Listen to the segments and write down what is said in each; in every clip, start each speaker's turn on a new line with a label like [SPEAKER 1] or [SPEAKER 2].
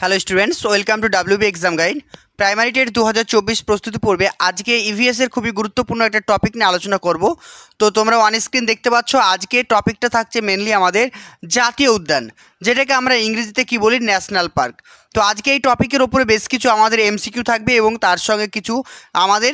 [SPEAKER 1] hello students welcome to WB exam guide primary TET দু হাজার চব্বিশ প্রস্তুতি পূর্বে আজকে ইভিএসের e খুবই গুরুত্বপূর্ণ একটা টপিক নিয়ে আলোচনা করব তো তোমরা অন স্ক্রিন দেখতে পাচ্ছ আজকে টপিকটা থাকছে মেনলি আমাদের জাতীয় উদ্যান যেটাকে আমরা ইংরেজিতে কি বলি ন্যাশনাল পার্ক তো আজকে এই টপিকের ওপরে বেশ কিছু আমাদের এমসিকিউ থাকবে এবং তার সঙ্গে কিছু আমাদের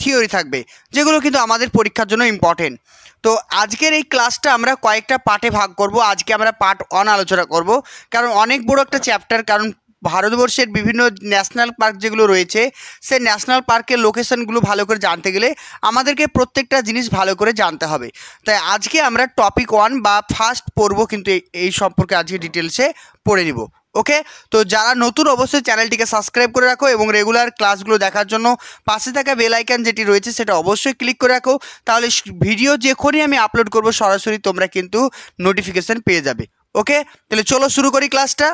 [SPEAKER 1] থিওরি থাকবে যেগুলো কিন্তু আমাদের পরীক্ষার জন্য ইম্পর্টেন্ট তো আজকের এই ক্লাসটা আমরা কয়েকটা পার্টে ভাগ করব আজকে আমরা পার্ট অন আলোচনা করব কারণ অনেক বড় একটা চ্যাপ্টার কারণ ভারতবর্ষের বিভিন্ন ন্যাশনাল পার্ক যেগুলো রয়েছে সে ন্যাশনাল পার্কের লোকেশনগুলো ভালো করে জানতে গেলে আমাদেরকে প্রত্যেকটা জিনিস ভালো করে জানতে হবে তাই আজকে আমরা টপিক ওয়ান বা ফার্স্ট পড়ব কিন্তু এই সম্পর্কে আজকে ডিটেলসে পড়ে নিব ওকে তো যারা নতুন অবশ্যই চ্যানেলটিকে সাবস্ক্রাইব করে রাখো এবং রেগুলার ক্লাসগুলো দেখার জন্য পাশে থাকা বেল যেটি রয়েছে সেটা অবশ্যই ক্লিক করে রাখো তাহলে ভিডিও যেখনই আমি আপলোড করব সরাসরি তোমরা কিন্তু নোটিফিকেশান পেয়ে যাবে ওকে তাহলে চলো শুরু করি ক্লাসটা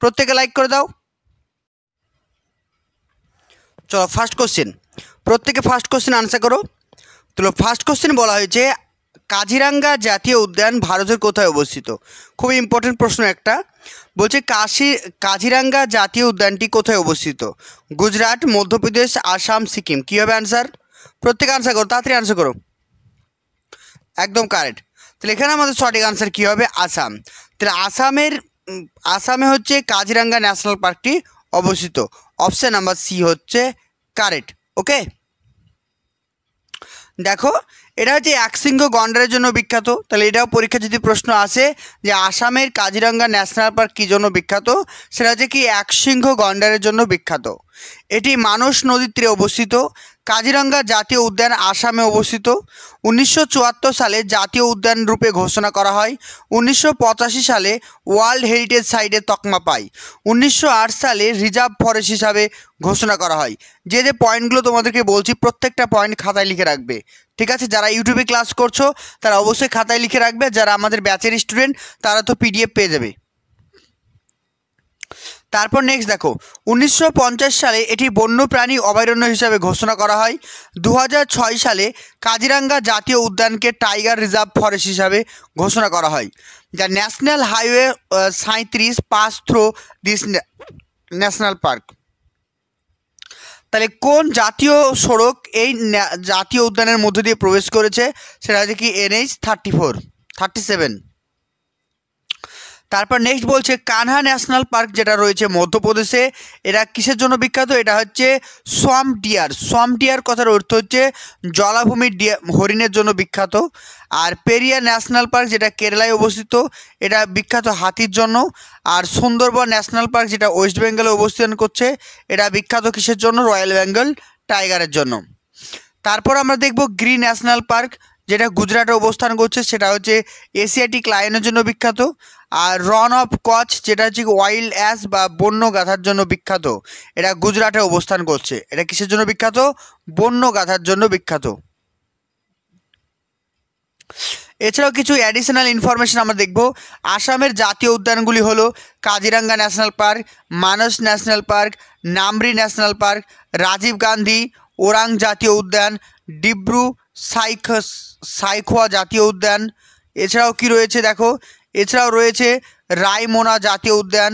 [SPEAKER 1] প্রত্যেকে লাইক করে দাও চলো ফার্স্ট কোশ্চেন প্রত্যেকে ফার্স্ট কোশ্চেন আনসার করো তো ফার্স্ট কোশ্চেন বলা হয়েছে কাজিরাঙ্গা জাতীয় উদ্যান ভারতের কোথায় অবস্থিত খুব ইম্পর্টেন্ট প্রশ্ন একটা বলছে কাশি কাজিরাঙ্গা জাতীয় উদ্যানটি কোথায় অবস্থিত গুজরাট মধ্যপ্রদেশ আসাম সিকিম কী হবে আনসার প্রত্যেক আনসার করো তাড়াতাড়ি আনসার করো একদম কারেক্ট তাহলে এখানে আমাদের সঠিক আনসার কী হবে আসাম তাহলে আসামের আসামে হচ্ছে কাজিরাঙ্গা ন্যাশনাল পার্কটি অবস্থিত অপশান নাম্বার সি হচ্ছে কারেক্ট ওকে দেখো এটা হচ্ছে একশৃঙ্গ গন্ডারের জন্য বিখ্যাত তাহলে এটাও পরীক্ষা যদি প্রশ্ন আসে যে আসামের কাজিরাঙ্গা ন্যাশনাল পার্ক কী জন্য বিখ্যাত সেটা হচ্ছে কি একশৃঙ্গ গন্ডারের জন্য বিখ্যাত এটি মানস নদীর তীরে অবস্থিত কাজিরঙ্গা জাতীয় উদ্যান আসামে অবস্থিত উনিশশো সালে জাতীয় উদ্যান রূপে ঘোষণা করা হয় উনিশশো সালে ওয়ার্ল্ড হেরিটেজ সাইটে তকমা পায় উনিশশো সালে রিজার্ভ ফরেস্ট হিসাবে ঘোষণা করা হয় যে যে পয়েন্টগুলো তোমাদেরকে বলছি প্রত্যেকটা পয়েন্ট খাতায় লিখে রাখবে ঠিক আছে যারা ইউটিউবে ক্লাস করছো তারা অবশ্যই খাতায় লিখে রাখবে যারা আমাদের ব্যাচের স্টুডেন্ট তারা তো পিডিএফ পেয়ে যাবে তারপর নেক্সট দেখো উনিশশো সালে এটি বন্যপ্রাণী অভয়ারণ্য হিসাবে ঘোষণা করা হয় দু সালে কাজিরাঙ্গা জাতীয় উদ্যানকে টাইগার রিজার্ভ ফরেস্ট হিসাবে ঘোষণা করা হয় যা ন্যাশনাল হাইওয়ে সাঁত্রিশ pass through this national park তাহলে কোন জাতীয় সড়ক এই জাতীয় উদ্যানের মধ্য দিয়ে প্রবেশ করেছে সেটা হচ্ছে কি NH thirty four thirty seven তারপর নেক্সট বলছে কানহা ন্যাশনাল পার্ক যেটা রয়েছে মধ্যপ্রদেশে এটা কিসের জন্য বিখ্যাত এটা হচ্ছে সোয়াম ডিয়ার সোয়াম ডিয়ার কথার অর্থ হচ্ছে জলাভূমি ডিয়া হরিণের জন্য বিখ্যাত আর পেরিয়া ন্যাশনাল পার্ক যেটা কেরালায় অবস্থিত এটা বিখ্যাত হাতির জন্য আর সুন্দরবন ন্যাশনাল পার্ক যেটা ওয়েস্ট বেঙ্গলে অবস্থান করছে এটা বিখ্যাত কিসের জন্য রয়্যাল বেঙ্গল টাইগারের জন্য তারপর আমরা দেখব গ্রিন ন্যাশনাল পার্ক যেটা গুজরাটে অবস্থান করছে সেটা হচ্ছে এশিয়াটিক লাইনের জন্য বিখ্যাত আর রন অফ কচ যেটা হচ্ছে ওয়াইল্ড অ্যাস বা বন্য গাধার জন্য বিখ্যাত এটা গুজরাটে অবস্থান করছে এটা কিসের জন্য বিখ্যাত বন্য গাধার জন্য বিখ্যাত এছাড়াও কিছু অ্যাডিশনাল ইনফরমেশন আমরা দেখব আসামের জাতীয় উদ্যানগুলি হলো Kaziranga national park Manas national park Nameri national park Rajiv Gandhi Orang জাতীয় উদ্যান ডিব্রু সাইখ সাইখোয়া জাতীয় উদ্যান এছাড়াও কি রয়েছে দেখো এছাড়াও রয়েছে রায়মোনা জাতীয় উদ্যান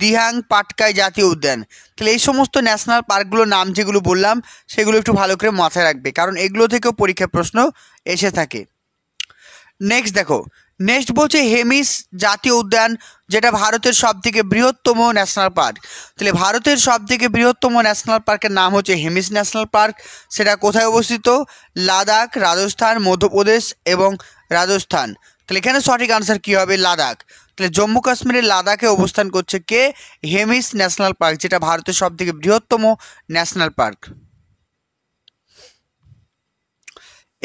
[SPEAKER 1] দিহাং পাটকাই জাতীয় উদ্যান তাহলে এই সমস্ত ন্যাশনাল পার্কগুলোর নাম যেগুলো বললাম সেগুলো একটু ভালো করে মাথায় রাখবে কারণ এগুলো থেকেও পরীক্ষা প্রশ্ন এসে থাকে নেক্সট দেখো নেক্সট বলছে হেমিস জাতীয় উদ্যান যেটা ভারতের সবথেকে বৃহত্তম ন্যাশনাল পার্ক তাহলে ভারতের সবথেকে বৃহত্তম ন্যাশনাল পার্কের নাম হচ্ছে হেমিস ন্যাশনাল পার্ক সেটা কোথায় অবস্থিত লাদাখ রাজস্থান মধ্যপ্রদেশ এবং রাজস্থান তাহলে এখানে সঠিক আনসার কি হবে লাদাখ তাহলে জম্মু কাশ্মীরের লাদাখে অবস্থান করছে কে হেমিস ন্যাশনাল পার্ক যেটা ভারতের সবথেকে বৃহত্তম ন্যাশনাল পার্ক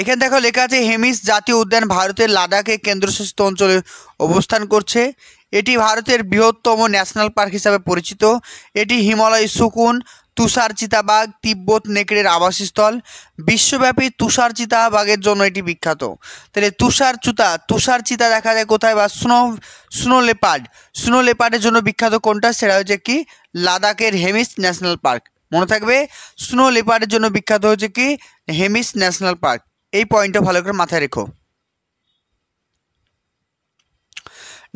[SPEAKER 1] এখানে দেখো লেখা আছে হেমিস জাতীয় উদ্যান ভারতের লাদাখে কেন্দ্রশাসিত অঞ্চলে অবস্থান করছে এটি ভারতের বৃহত্তম ন্যাশনাল পার্ক হিসাবে পরিচিত এটি হিমালয় সুকুন তুষার চিতাবাঘ তিব্বত নেকড়ের আবাসস্থল বিশ্বব্যাপী তুষার বাঘের জন্য এটি বিখ্যাত তাহলে তুষার চুতা তুষার চিতা দেখা যায় কোথায় বা স্নো স্নো লেপার্ড স্নো লেপার্ডের জন্য বিখ্যাত কোনটা সেটা হচ্ছে কি লাদাখের হেমিস ন্যাশনাল পার্ক মনে থাকবে স্নো লেপার্ডের জন্য বিখ্যাত হচ্ছে কি হেমিস ন্যাশনাল পার্ক এই পয়েন্টটা ভালো করে মাথায় রেখো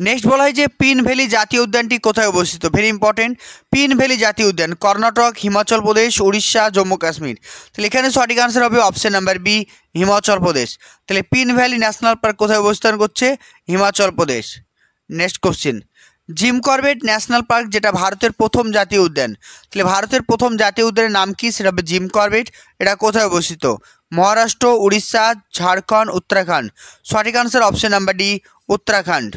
[SPEAKER 1] নেক্সট বলা হয় যে পিন ভ্যালি জাতীয় উদ্যানটি কোথায় অবস্থিত ভেরি ইম্পর্টেন্ট পিন ভ্যালি জাতীয় উদ্যান কর্ণাটক হিমাচল প্রদেশ উড়িষ্যা জম্মু কাশ্মীর তাহলে এখানে সঠিক আনসার হবে option number B Himachal Pradesh তাহলে পিন ভ্যালি ন্যাশনাল পার্ক কোথায় অবস্থান করছে Himachal Pradesh next question Jim Corbett national park যেটা ভারতের প্রথম জাতীয় উদ্যান তাহলে ভারতের প্রথম জাতীয় উদ্যানের নাম কি সেটা হবে জিম করবেট এটা কোথায় অবস্থিত মহারাষ্ট্র উড়িষ্যা ঝাড়খণ্ড উত্তরাখণ্ড সঠিক answer option number D Uttarakhand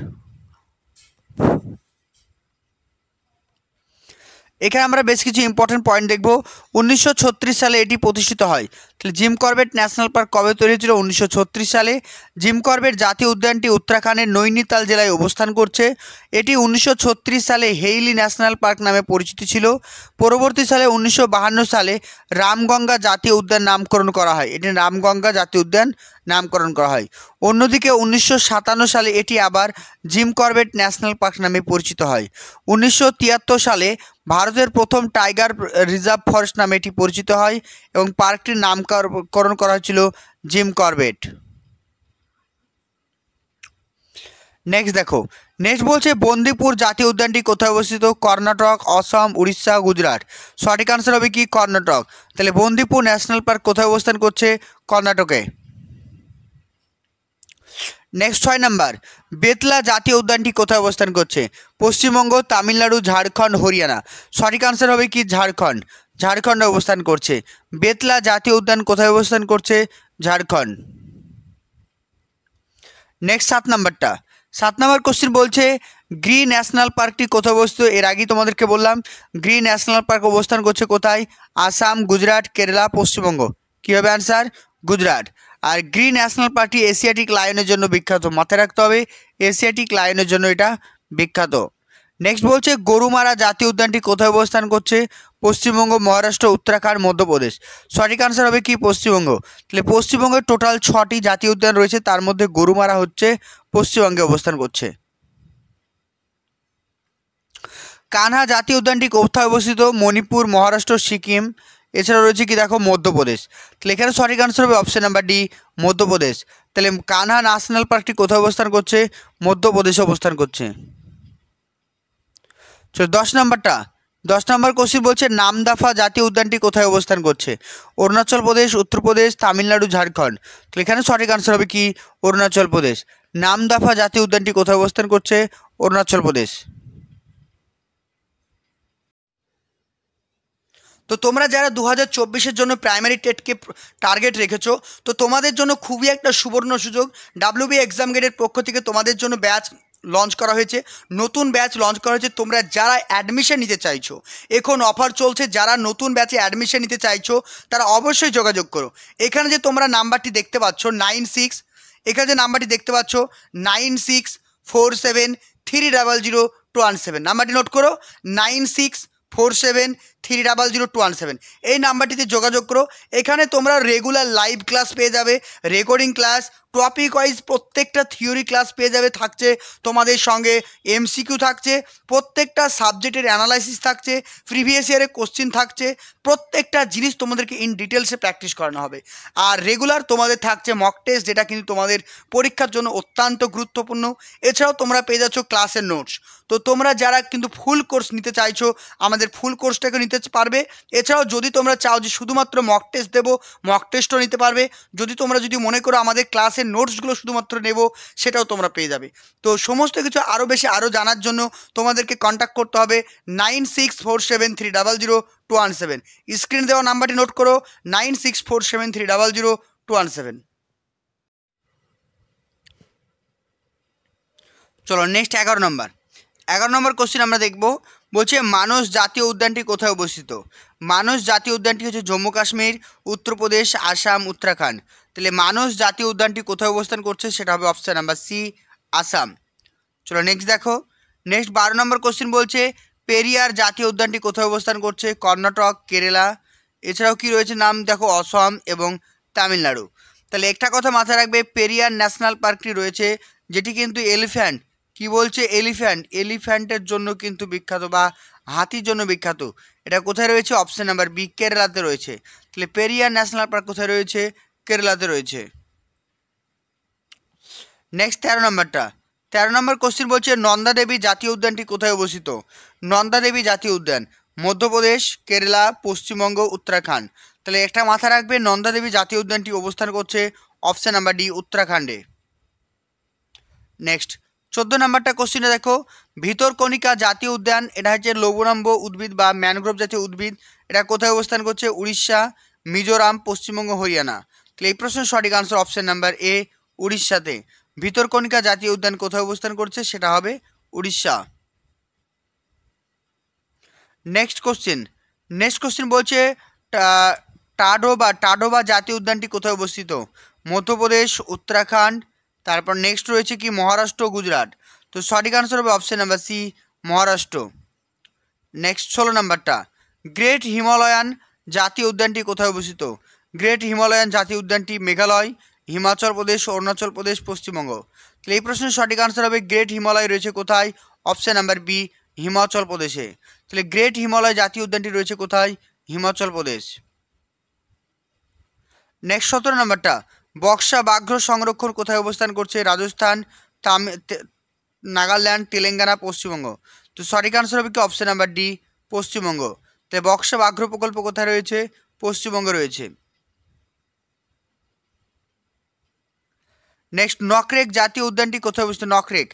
[SPEAKER 1] এখানে আমরা বেশ কিছু ইম্পর্টেন্ট পয়েন্ট দেখব উনিশশো সালে এটি প্রতিষ্ঠিত হয় তাহলে জিম করবেট ন্যাশনাল পার্ক কবে তৈরি হয়েছিল উনিশশো সালে জিম করবেট জাতীয় উদ্যানটি উত্তরাখণ্ডের নৈনিতাল জেলায় অবস্থান করছে এটি উনিশশো সালে হেইলি ন্যাশনাল পার্ক নামে পরিচিত ছিল পরবর্তী সালে উনিশশো সালে রামগঙ্গা জাতীয় উদ্যান নামকরণ করা হয় এটি রামগঙ্গা জাতীয় উদ্যান নামকরণ করা হয় অন্যদিকে উনিশশো সালে এটি আবার জিম করবেট ন্যাশনাল পার্ক নামে পরিচিত হয় উনিশশো সালে ভারতের প্রথম টাইগার রিজার্ভ ফরেস্ট নামে এটি পরিচিত হয় এবং পার্কটির নামকরণ করা হয়েছিল জিম করবেট নেক্সট দেখো নেক্সট বলছে বন্দিপুর জাতীয় উদ্যানটি কোথায় অবস্থিত কর্ণাটক অসম উড়িষ্যা গুজরাট সঠিক আনসার হবে কি কর্ণাটক তাহলে বন্দিপুর ন্যাশনাল পার্ক কোথায় অবস্থান করছে কর্ণাটকে নেক্সট ছয় নাম্বার বেতলা জাতীয় উদ্যানটি কোথায় অবস্থান করছে পশ্চিমবঙ্গ তামিলনাড়ু ঝাড়খণ্ড হরিয়ানা সঠিক আনসার হবে কি ঝাড়খণ্ড ঝাড়খণ্ডে অবস্থান করছে বেতলা জাতীয় উদ্যান কোথায় অবস্থান করছে ঝাড়খণ্ড নেক্সট সাত নাম্বারটা সাত নাম্বার কোশ্চেন বলছে গ্রি ন্যাশনাল পার্কটি কোথায় অবস্থিত এর আগেই তোমাদেরকে বললাম গ্রি ন্যাশনাল পার্ক অবস্থান করছে কোথায় আসাম গুজরাট কেরালা পশ্চিমবঙ্গ কী হবে অ্যান্সার গুজরাট আর গ্রিন ন্যাশনাল পার্টি এশিয়াটিক লায়নের জন্য বিখ্যাত মাথায় রাখতে হবে এশিয়াটিক লায়নের জন্য এটা বিখ্যাত নেক্সট বলছে গরুমারা জাতীয় উদ্যানটি কোথায় অবস্থান করছে পশ্চিমবঙ্গ মহারাষ্ট্র উত্তরাখণ্ড মধ্যপ্রদেশ সঠিক আনসার হবে কি পশ্চিমবঙ্গ তাহলে পশ্চিমবঙ্গের টোটাল ছটি জাতীয় উদ্যান রয়েছে তার মধ্যে গরুমারা হচ্ছে পশ্চিমবঙ্গে অবস্থান করছে কানহা জাতীয় উদ্যানটি কোথায় অবস্থিত মণিপুর মহারাষ্ট্র সিকিম এছাড়া রয়েছে কি দেখো মধ্যপ্রদেশ তাহলে এখানে সঠিক আনসার হবে অপশান নাম্বার ডি মধ্যপ্রদেশ তাহলে কানহা ন্যাশনাল পার্কটি কোথায় অবস্থান করছে মধ্যপ্রদেশে অবস্থান করছে দশ নম্বরটা দশ নম্বর কোশ্চিন বলছে নামদাফা জাতীয় উদ্যানটি কোথায় অবস্থান করছে অরুণাচল প্রদেশ উত্তরপ্রদেশ তামিলনাড়ু ঝাড়খণ্ড তো এখানে সঠিক আনসার হবে কি অরুণাচল প্রদেশ নামদাফা জাতীয় উদ্যানটি কোথায় অবস্থান করছে অরুণাচল প্রদেশ তো তোমরা যারা দু হাজার জন্য প্রাইমারি টেটকে টার্গেট রেখেছো তো তোমাদের জন্য খুবই একটা সুবর্ণ সুযোগ ডাব্লিউবি এক্সাম গেটের পক্ষ থেকে তোমাদের জন্য ব্যাচ লঞ্চ করা হয়েছে নতুন ব্যাচ লঞ্চ করা হয়েছে তোমরা যারা অ্যাডমিশন নিতে চাইছো এখন অফার চলছে যারা নতুন ব্যাচে অ্যাডমিশন নিতে চাইছো তারা অবশ্যই যোগাযোগ করো এখানে যে তোমরা নাম্বারটি দেখতে পাচ্ছ নাইন সিক্স এখানে যে নাম্বারটি দেখতে পাচ্ছ nine six four seven three double zero two one seven নাম্বারটি নোট করো nine six four seven three double zero two one seven এই নাম্বারটিতে যোগাযোগ করো এখানে তোমরা রেগুলার লাইভ ক্লাস পেয়ে যাবে রেকর্ডিং ক্লাস টপিক ওয়াইজ প্রত্যেকটা থিওরি ক্লাস পেয়ে যাবে থাকছে তোমাদের সঙ্গে এমসিকিউ থাকছে প্রত্যেকটা সাবজেক্টের অ্যানালাইসিস থাকছে প্রিভিয়াস ইয়ারের কোশ্চিন থাকছে প্রত্যেকটা জিনিস তোমাদেরকে ইন ডিটেলসে প্র্যাকটিস করানো হবে আর রেগুলার তোমাদের থাকছে মক টেস্ট যেটা কিন্তু তোমাদের পরীক্ষার জন্য অত্যন্ত গুরুত্বপূর্ণ এছাড়াও তোমরা পেয়ে যাচ্ছ ক্লাসের নোটস তো তোমরা যারা কিন্তু ফুল কোর্স নিতে চাইছো আমাদের ফুল কোর্সটাকে নিতে পারবে এছাড়াও যদি তোমরা চাও যে শুধুমাত্র মক টেস্ট দেবো মক টেস্টও নিতে পারবে যদি তোমরা যদি মনে করো আমাদের ক্লাসের নোটসগুলো শুধুমাত্র নেব সেটাও তোমরা পেয়ে যাবে তো সমস্ত কিছু আরও বেশি আরও জানার জন্য তোমাদেরকে কন্ট্যাক্ট করতে হবে nine six four seven three double zero two one seven স্ক্রিনে দেওয়া নাম্বারটি নোট করো nine six four seven three double zero two one seven চলো নেক্সট এগারো নম্বর এগারো নম্বর কোশ্চিন আমরা দেখব বলছে মানস জাতীয় উদ্যানটি কোথায় অবস্থিত মানস জাতীয় উদ্যানটি হচ্ছে জম্মু কাশ্মীর উত্তরপ্রদেশ আসাম উত্তরাখণ্ড তাহলে মানস জাতীয় উদ্যানটি কোথায় অবস্থান করছে সেটা হবে অপশান নাম্বার সি আসাম চলো নেক্সট দেখো নেক্সট বারো নম্বর কোশ্চেন বলছে পেরিয়ার জাতীয় উদ্যানটি কোথায় অবস্থান করছে কর্ণাটক কেরালা এছাড়াও কি রয়েছে নাম দেখো অসম এবং তামিলনাড়ু তাহলে একটা কথা মাথায় রাখবে পেরিয়ার ন্যাশনাল পার্কটি রয়েছে যেটি কিন্তু এলিফ্যান্ট কি বলছে এলিফ্যান্ট এলিফ্যান্টের জন্য কিন্তু বিখ্যাত বা হাতির জন্য বিখ্যাত এটা কোথায় রয়েছে অপশন নাম্বার বি কেরালাতে রয়েছে তাহলে পেরিয়ার ন্যাশনাল পার্ক কোথায় রয়েছে কেরালাতে রয়েছে নেক্সট তেরো নম্বরটা তেরো নম্বর কোশ্চিন বলছে নন্দা দেবী জাতীয় উদ্যানটি কোথায় অবস্থিত নন্দা দেবী জাতীয় উদ্যান মধ্যপ্রদেশ কেরালা পশ্চিমবঙ্গ উত্তরাখণ্ড তাহলে একটা মাথা রাখবে নন্দা দেবী জাতীয় উদ্যানটি অবস্থান করছে অপশান নাম্বার ডি উত্তরাখণ্ডে নেক্সট চোদ্দো নম্বরটা কোশ্চিনে দেখো ভিতরকণিকা জাতীয় উদ্যান এটা হচ্ছে লবণাম্ব উদ্ভিদ বা ম্যানগ্রোভ জাতীয় উদ্ভিদ এটা কোথায় অবস্থান করছে উড়িষ্যা মিজোরাম পশ্চিমবঙ্গ হরিয়ানা তাহলে এই প্রশ্নের সঠিক আনসার অপশান নাম্বার এ উড়িষ্যাতে ভিতরকণিকা জাতীয় উদ্যান কোথায় অবস্থান করছে সেটা হবে Orissa next question next question বলছে টাডোবা টাডোবা জাতীয় উদ্যানটি কোথায় অবস্থিত মধ্যপ্রদেশ উত্তরাখণ্ড তারপর নেক্সট রয়েছে কি মহারাষ্ট্র গুজরাট তো সঠিক আনসার হবে option number C Maharashtra next ষোলো নাম্বারটা গ্রেট হিমালয়ান জাতীয় উদ্যানটি কোথায় অবস্থিত গ্রেট হিমালয়ান জাতীয় উদ্যানটি মেঘালয় হিমাচল প্রদেশ অরুণাচল প্রদেশ পশ্চিমবঙ্গ তাহলে এই প্রশ্নের সঠিক আনসার হবে গ্রেট হিমালয় রয়েছে কোথায় অপশান নাম্বার বি হিমাচল প্রদেশে তাহলে গ্রেট হিমালয় জাতীয় উদ্যানটি রয়েছে কোথায় হিমাচল প্রদেশ নেক্সট সতেরো নাম্বারটা বক্সা বাঘ্র সংরক্ষণ কোথায় অবস্থান করছে রাজস্থান তাম নাগাল্যান্ড তেলেঙ্গানা পশ্চিমবঙ্গ তো সঠিক আনসার হবে কি অপশন নাম্বার ডি পশ্চিমবঙ্গ তো বক্সা বাঘ্র প্রকল্প কোথায় রয়েছে পশ্চিমবঙ্গে রয়েছে নেক্সট নকরেক জাতীয় উদ্যানটি কোথায় অবস্থিত নকরেক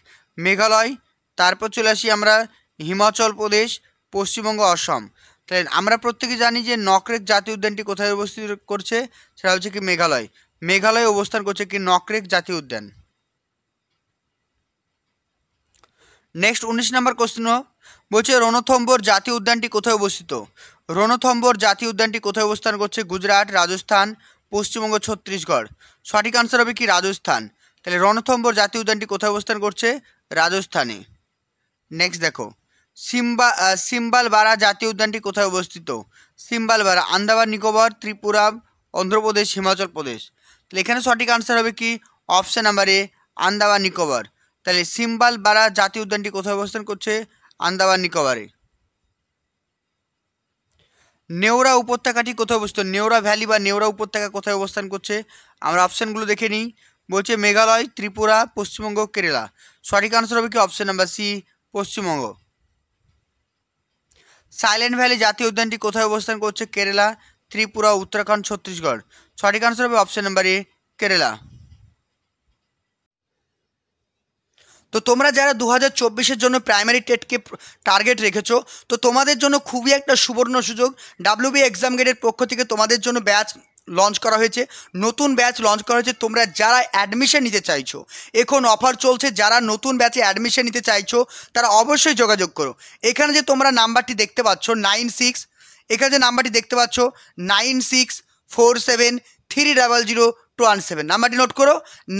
[SPEAKER 1] মেঘালয় তারপর চলে আসি আমরা হিমাচল প্রদেশ পশ্চিমবঙ্গ অসম তাই আমরা প্রত্যেকে জানি যে নকরেক জাতীয় উদ্যানটি কোথায় অবস্থিত করছে সেটা হচ্ছে কি মেঘালয় মেঘালয়ে অবস্থান করছে কি নকরেক জাতীয় উদ্যান নেক্সট উনিশ নম্বর কোশ্চেন বলছে রণথম্বর জাতীয় উদ্যানটি কোথায় অবস্থিত রণথম্বর জাতীয় উদ্যানটি কোথায় অবস্থান করছে গুজরাট রাজস্থান পশ্চিমবঙ্গ ছত্তিশগড় সঠিক আনসার হবে কি রাজস্থান তাহলে রণথম্বর জাতীয় উদ্যানটি কোথায় অবস্থান করছে রাজস্থানে নেক্সট দেখো সিম্বা সিম্বালবাড়া জাতীয় উদ্যানটি কোথায় অবস্থিত সিম্বালবাড়া আন্দামান নিকোবর ত্রিপুরা অন্ধ্রপ্রদেশ হিমাচল প্রদেশ তাহলে এখানে সঠিক আনসার হবে কি option number A Andaman Nicobar তাহলে সিম্বাল বারা জাতীয় উদ্যানটি কোথায় অবস্থান করছে আন্দামান নিকোবরে নেওরা উপত্যকাটি কোথায় অবস্থান নেওরা ভ্যালি বা নেওরা উপত্যকা কোথায় অবস্থান করছে আমরা অপশানগুলো দেখে নিই বলছে মেঘালয় ত্রিপুরা পশ্চিমবঙ্গ কেরালা সঠিক আনসার হবে কি option number C Paschimbanga silent valley জাতীয় উদ্যানটি কোথায় অবস্থান করছে কেরালা ত্রিপুরা উত্তরাখণ্ড ছত্তিশগড় সঠিক আনসার হবে অপশন নাম্বার এ কেরালা তো তোমরা যারা দু হাজার জন্য প্রাইমারি টেটকে টার্গেট রেখেছ তো তোমাদের জন্য খুবই একটা সুবর্ণ সুযোগ ডাব্লিউবি এক্সাম গেটের পক্ষ থেকে তোমাদের জন্য ব্যাচ লঞ্চ করা হয়েছে নতুন ব্যাচ লঞ্চ করা হয়েছে তোমরা যারা অ্যাডমিশন নিতে চাইছো এখন অফার চলছে যারা নতুন ব্যাচে অ্যাডমিশন নিতে চাইছো তারা অবশ্যই যোগাযোগ করো এখানে যে তোমরা নাম্বারটি দেখতে পাচ্ছ নাইন সিক্স এখানে যে নাম্বারটি দেখতে পাচ্ছ nine six four seven three double zero two one seven নাম্বারটি নোট করো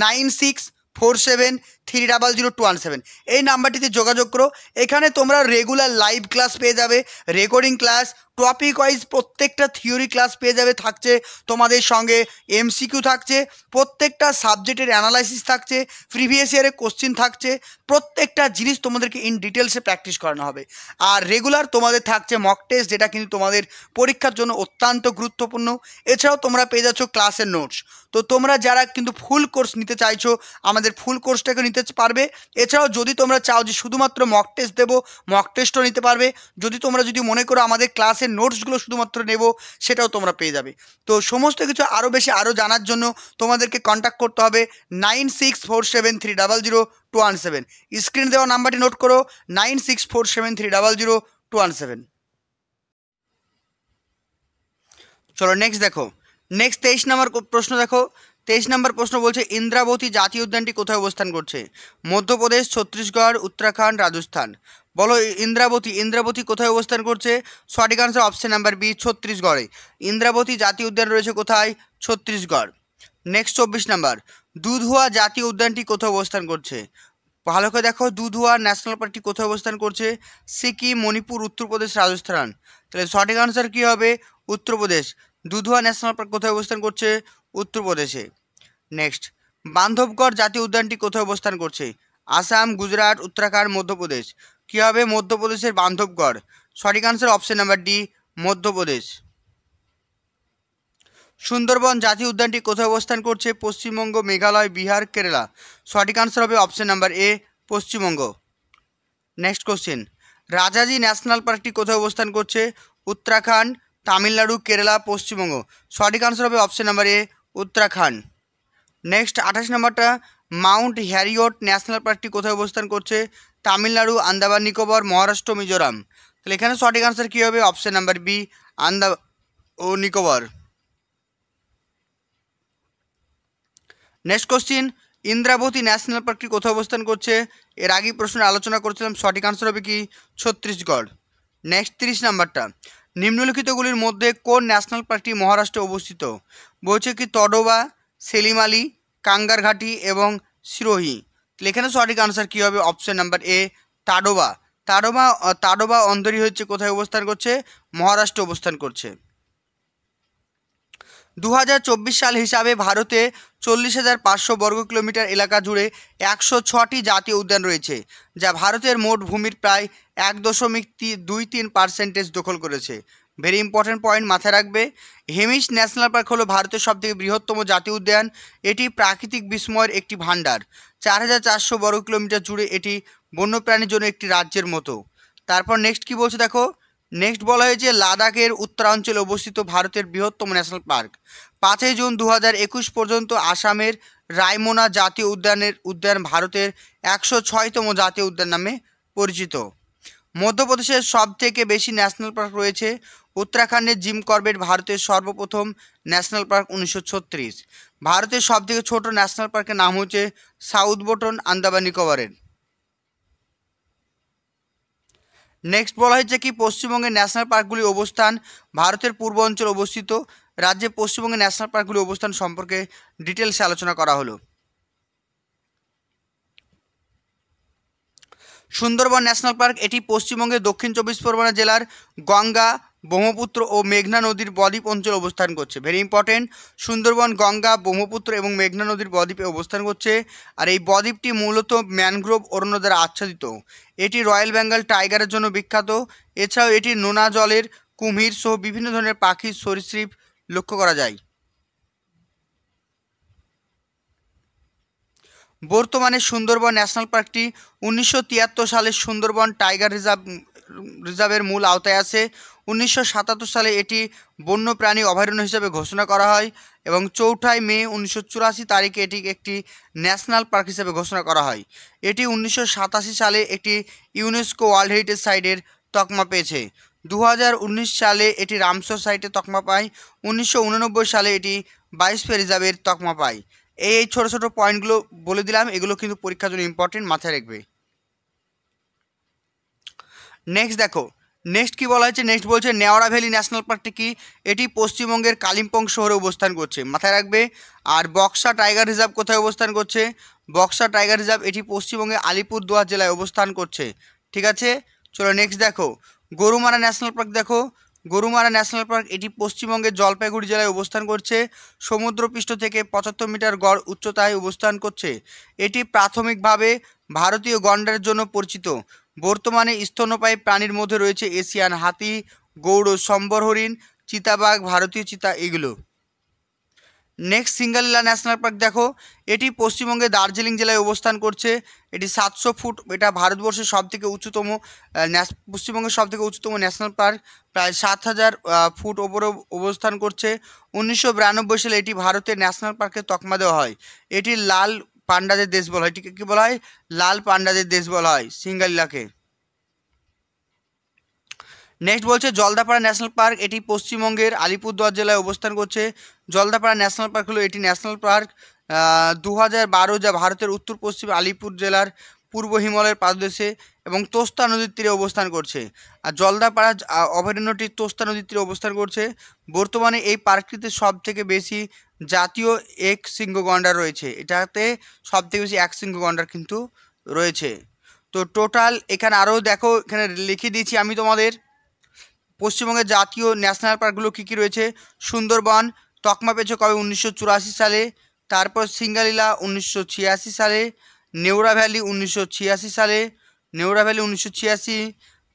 [SPEAKER 1] nine six four seven three double zero two one seven এই নাম্বারটিতে যোগাযোগ করো এখানে তোমরা রেগুলার লাইভ ক্লাস পেয়ে যাবে রেকর্ডিং ক্লাস টপিক ওয়াইজ প্রত্যেকটা থিওরি ক্লাস পেয়ে যাবে থাকছে তোমাদের সঙ্গে এমসিকিউ থাকছে প্রত্যেকটা সাবজেক্টের অ্যানালাইসিস থাকছে প্রিভিয়াস ইয়ারের কোশ্চিন থাকছে প্রত্যেকটা জিনিস তোমাদেরকে ইন ডিটেলসে প্র্যাকটিস করানো হবে আর রেগুলার তোমাদের থাকছে মক টেস্ট যেটা কিন্তু তোমাদের পরীক্ষার জন্য অত্যন্ত গুরুত্বপূর্ণ এছাড়াও তোমরা পেয়ে যাচ্ছ ক্লাসের নোটস তো তোমরা যারা কিন্তু ফুল কোর্স নিতে চাইছো আমাদের ফুল কোর্সটাকে নিতে নিতে পারবে এছাড়াও যদি তোমরা চাও যে শুধুমাত্র মক টেস্ট দেবো মক টেস্টও নিতে পারবে যদি তোমরা যদি মনে করো আমাদের ক্লাসের নোটসগুলো শুধুমাত্র নেব সেটাও তোমরা পেয়ে যাবে তো সমস্ত কিছু আরও বেশি আরও জানার জন্য তোমাদেরকে কন্ট্যাক্ট করতে হবে nine six four seven three double zero two one seven স্ক্রিনে দেওয়া নাম্বারটি নোট করো nine six four seven three double zero two one seven চলো নেক্সট দেখো নেক্সট তেইশ নাম্বার প্রশ্ন দেখো তেইশ নম্বর প্রশ্ন বলছে ইন্দ্রাবতী জাতীয় উদ্যানটি কোথায় অবস্থান করছে মধ্যপ্রদেশ ছত্তিশগড় উত্তরাখণ্ড রাজস্থান বলো ইন্দ্রাবতী ইন্দ্রাবতী কোথায় অবস্থান করছে সঠিক আনসার অপশন নাম্বার বি ছত্তিশগড়ে ইন্দ্রাবতী জাতীয় উদ্যান রয়েছে কোথায় ছত্তিশগড় নেক্সট চব্বিশ নাম্বার দুধুয়া জাতীয় উদ্যানটি কোথায় অবস্থান করছে ভালো করে দেখো দুধুয়া ন্যাশনাল পার্কটি কোথায় অবস্থান করছে সিকিম মণিপুর উত্তরপ্রদেশ রাজস্থান তাহলে সঠিক আনসার কী হবে উত্তরপ্রদেশ দুধুয়া ন্যাশনাল পার্ক কোথায় অবস্থান করছে উত্তরপ্রদেশে নেক্সট বান্ধবগড় জাতীয় উদ্যানটি কোথায় অবস্থান করছে আসাম গুজরাট উত্তরাখণ্ড মধ্যপ্রদেশ কী হবে মধ্যপ্রদেশের বান্ধবগড় সঠিক answer option number D Madhya Pradesh Sundarban জাতীয় উদ্যানটি কোথায় অবস্থান করছে পশ্চিমবঙ্গ মেঘালয় বিহার কেরালা সঠিক আনসার হবে option number A Paschimbanga next question Rajaji national পার্কটি কোথায় অবস্থান করছে উত্তরাখণ্ড তামিলনাড়ু কেরালা পশ্চিমবঙ্গ সঠিক আনসার হবে option number A Uttarakhand next আঠাশ নম্বরটা মাউন্ট হ্যারিওট ন্যাশনাল পার্কটি কোথায় অবস্থান করছে তামিলনাড়ু আন্দামান নিকোবর মহারাষ্ট্র মিজোরাম তাহলে এখানে সঠিক আনসার কী হবে অপশান নাম্বার বি আন্দা ও Nicobar next question Indravati national পার্কটি কোথায় অবস্থান করছে এর আগেই প্রশ্নে আলোচনা করছিলাম সঠিক আনসার হবে কি ছত্তিশগড় নেক্সট তিরিশ নাম্বারটা নিম্নলিখিতগুলির মধ্যে কোন ন্যাশনাল পার্কটি মহারাষ্ট্রে অবস্থিত বলছে কি তডোবা সেলিম আলী কাঙ্গারঘাটি এবং সিরোহি এখানে সঠিক আনসার কী হবে option number A Tadoba Tadoba Tadoba Andhari হচ্ছে কোথায় অবস্থান করছে মহারাষ্ট্র অবস্থান করছে দু সাল হিসাবে ভারতে চল্লিশ হাজার পাঁচশো বর্গ কিলোমিটার এলাকা জুড়ে একশো ছটি জাতীয় উদ্যান রয়েছে যা ভারতের মোট ভূমির প্রায় এক দশমিক দুই তিন পার্সেন্টেজ দখল করেছে ভেরি ইম্পর্টেন্ট পয়েন্ট মাথায় রাখবে হেমিস ন্যাশনাল পার্ক হলো ভারতের সবথেকে বৃহত্তম জাতীয় উদ্যান এটি প্রাকৃতিক বিস্ময়ের একটি ভাণ্ডার চার হাজার চারশো বর্গ কিলোমিটার জুড়ে এটি বন্যপ্রাণীর জন্য একটি রাজ্যের মতো তারপর নেক্সট কি বলছে দেখো নেক্সট বলা হয়েছে লাদাখের উত্তরাঞ্চলে অবস্থিত ভারতের বৃহত্তম ন্যাশনাল পার্ক পাঁচই জুন দু পর্যন্ত আসামের রায়মোনা জাতীয় উদ্যানের উদ্যান ভারতের একশো ছয়তম জাতীয় উদ্যান নামে পরিচিত মধ্যপ্রদেশের সব থেকে বেশি ন্যাশনাল পার্ক রয়েছে উত্তরাখণ্ডের জিম করবেট ভারতের সর্বপ্রথম ন্যাশনাল পার্ক উনিশশো ভারতের সবথেকে ছোট ন্যাশনাল পার্কের নাম হচ্ছে সাউথ বোটন আন্দামান নিকোবরের নেক্সট বলা হয়েছে কি পশ্চিমবঙ্গের ন্যাশনাল পার্কগুলির অবস্থান ভারতের পূর্ব অঞ্চল অবস্থিত রাজ্যে পশ্চিমবঙ্গের ন্যাশনাল পার্কগুলি অবস্থান সম্পর্কে ডিটেলসে আলোচনা করা হলো সুন্দরবন ন্যাশনাল পার্ক এটি পশ্চিমবঙ্গের দক্ষিণ চব্বিশ পরগনা জেলার গঙ্গা ব্রহ্মপুত্র ও মেঘনা নদীর বদ্বীপ অঞ্চল অবস্থান করছে ভেরি ইম্পর্টেন্ট সুন্দরবন গঙ্গা ব্রহ্মপুত্র এবং মেঘনা নদীর বদ্বীপে অবস্থান করছে আর এই বদ্বীপটি মূলত ম্যানগ্রোভ অরণ্য দ্বারা আচ্ছাদিত এটি রয়্যাল বেঙ্গল টাইগারের জন্য বিখ্যাত এছাড়াও এটি নোনা জলের কুমির সহ বিভিন্ন ধরনের পাখির সরীসৃপ লক্ষ্য করা যায় বর্তমানে সুন্দরবন ন্যাশনাল পার্কটি উনিশশো সালে সুন্দরবন টাইগার রিজার্ভ রিজার্ভের মূল আওতায় আছে উনিশশো সালে এটি বন্যপ্রাণী অভয়ারণ্য হিসেবে ঘোষণা করা হয় এবং চৌঠাই মে উনিশশো তারিখে এটি একটি ন্যাশনাল পার্ক হিসেবে ঘোষণা করা হয় এটি উনিশশো সালে একটি ইউনেস্কো ওয়ার্ল্ড হেরিটেজ সাইটের তকমা পেয়েছে দু সালে এটি রামসর সাইটে তকমা পায় উনিশশো সালে এটি বাইশ ফে রিজার্ভের তকমা পায় এই ছোটো ছোটো পয়েন্টগুলো বলে দিলাম এগুলো কিন্তু পরীক্ষার জন্য ইম্পর্টেন্ট মাথায় রাখবে নেক্সট দেখো নেক্সট কি বলা হয়েছে নেক্সট বলছে নেওয়ারা ভ্যালি ন্যাশনাল পার্কটি কি এটি পশ্চিমবঙ্গের কালিম্পং শহরে অবস্থান করছে মাথায় রাখবে আর বক্সা টাইগার রিজার্ভ কোথায় অবস্থান করছে বক্সা টাইগার রিজার্ভ এটি পশ্চিমবঙ্গের আলিপুরদুয়ার জেলায় অবস্থান করছে ঠিক আছে চলো নেক্সট দেখো গরুমারা ন্যাশনাল পার্ক দেখো গরুমারা ন্যাশনাল পার্ক এটি পশ্চিমবঙ্গের জলপাইগুড়ি জেলায় অবস্থান করছে সমুদ্রপৃষ্ঠ থেকে পঁচাত্তর মিটার গড় উচ্চতায় অবস্থান করছে এটি প্রাথমিকভাবে ভারতীয় গন্ডার জন্য পরিচিত বর্তমানে স্তন্যপায়ী প্রাণীর মধ্যে রয়েছে এশিয়ান হাতি গৌড় সম্বর হরিণ চিতাবাঘ ভারতীয় চিতা এগুলো নেক্সট সিঙ্গালীলা ন্যাশনাল পার্ক দেখো এটি পশ্চিমবঙ্গে দার্জিলিং জেলায় অবস্থান করছে এটি সাতশো ফুট এটা ভারতবর্ষের সবথেকে উঁচুতম পশ্চিমবঙ্গের সবথেকে উঁচুতম ন্যাশনাল পার্ক প্রায় সাত হাজার ফুট ওপরে অবস্থান করছে উনিশশো বিরানব্বই সালে এটি ভারতের ন্যাশনাল পার্কে তকমা দেওয়া হয় এটি লাল পান্ডাদের দেশ বলা হয় এটিকে কী বলা হয় লাল পান্ডাদের দেশ বলা হয় সিঙ্গালীলাকে নেক্সট বলছে জলদাপাড়া ন্যাশনাল পার্ক এটি পশ্চিমবঙ্গের আলিপুরদুয়ার জেলায় অবস্থান করছে জলদাপাড়া ন্যাশনাল পার্ক হলো এটি ন্যাশনাল পার্ক দু হাজার যা ভারতের উত্তর পশ্চিম আলিপুর জেলার পূর্ব হিমালয়ের পাদদেশে এবং তোস্তা নদীর তীরে অবস্থান করছে আর জলদাপাড়া অভয়ারণ্যটি তোস্তা নদীর তীরে অবস্থান করছে বর্তমানে এই পার্কটিতে সবথেকে বেশি জাতীয় এক সিংহ গন্ডার রয়েছে এটাতে সবথেকে বেশি এক সিংহ গন্ডার কিন্তু রয়েছে তো টোটাল এখানে আরও দেখো এখানে লিখে দিয়েছি আমি তোমাদের পশ্চিমবঙ্গের জাতীয় ন্যাশনাল পার্কগুলো কী কী রয়েছে সুন্দরবন তকমা পেয়েছে কবে উনিশশো সালে তারপর সিঙ্গালীলা উনিশশো সালে নেওড়া ভ্যালি উনিশশো সালে নেওড়া ভ্যালি উনিশশো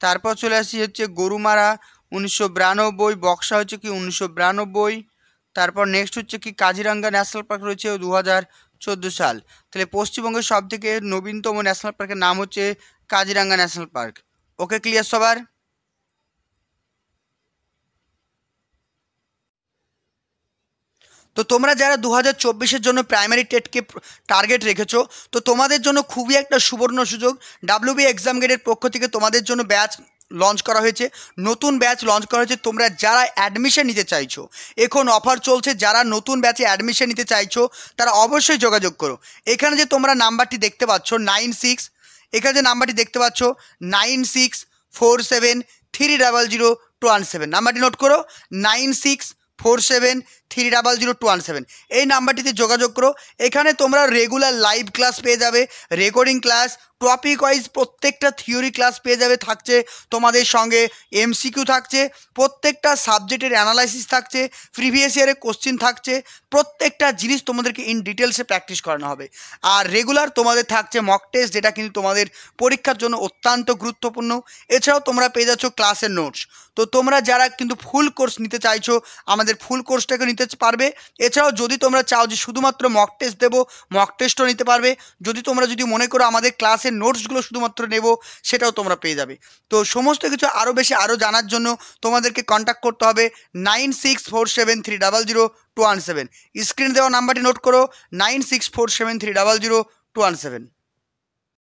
[SPEAKER 1] তারপর চলে আসি হচ্ছে গরুমারা উনিশশো বিরানব্বই বক্সা হচ্ছে কি উনিশশো বিরানব্বই তারপর নেক্সট হচ্ছে কি কাজিরাঙ্গা ন্যাশনাল পার্ক রয়েছে দু হাজার চোদ্দো সাল তাহলে পশ্চিমবঙ্গের সবথেকে নবীনতম ন্যাশনাল পার্কের নাম হচ্ছে Kaziranga national park okay clear সবার তো তোমরা যারা দু হাজার জন্য প্রাইমারি টেটকে টার্গেট রেখেছো তো তোমাদের জন্য খুবই একটা সুবর্ণ সুযোগ ডাব্লিউবি এক্সাম গেটের পক্ষ থেকে তোমাদের জন্য ব্যাচ লঞ্চ করা হয়েছে নতুন ব্যাচ লঞ্চ করা হয়েছে তোমরা যারা অ্যাডমিশন নিতে চাইছো এখন অফার চলছে যারা নতুন ব্যাচে অ্যাডমিশন নিতে চাইছো তারা অবশ্যই যোগাযোগ করো এখানে যে তোমরা নাম্বারটি দেখতে পাচ্ছ নাইন সিক্স এখানে যে নাম্বারটি দেখতে পাচ্ছ nine six four seven three double zero two one seven নাম্বারটি নোট করো nine six four seven three double zero two one seven এই নাম্বারটিতে যোগাযোগ করো এখানে তোমরা রেগুলার লাইভ ক্লাস পেয়ে যাবে রেকর্ডিং ক্লাস টপিক ওয়াইজ প্রত্যেকটা থিওরি ক্লাস পেয়ে যাবে থাকছে তোমাদের সঙ্গে এমসিকিউ থাকছে প্রত্যেকটা সাবজেক্টের অ্যানালাইসিস থাকছে প্রিভিয়াস ইয়ারের কোশ্চিন থাকছে প্রত্যেকটা জিনিস তোমাদেরকে ইন ডিটেলসে প্র্যাকটিস করানো হবে আর রেগুলার তোমাদের থাকছে মক টেস্ট যেটা কিন্তু তোমাদের পরীক্ষার জন্য অত্যন্ত গুরুত্বপূর্ণ এছাড়াও তোমরা পেয়ে যাচ্ছ ক্লাসের নোটস তো তোমরা যারা কিন্তু ফুল কোর্স নিতে চাইছো আমাদের ফুল কোর্সটাকে নিতে নিতে পারবে এছাড়াও যদি তোমরা চাও যে শুধুমাত্র মক টেস্ট দেবো মক টেস্টও নিতে পারবে যদি তোমরা যদি মনে করো আমাদের ক্লাসের নোটসগুলো শুধুমাত্র নেব সেটাও তোমরা পেয়ে যাবে তো সমস্ত কিছু আরও বেশি আরও জানার জন্য তোমাদেরকে কন্ট্যাক্ট করতে হবে nine six four seven three double zero two one seven স্ক্রিনে দেওয়া নাম্বারটি নোট করো nine six four seven three double zero two one seven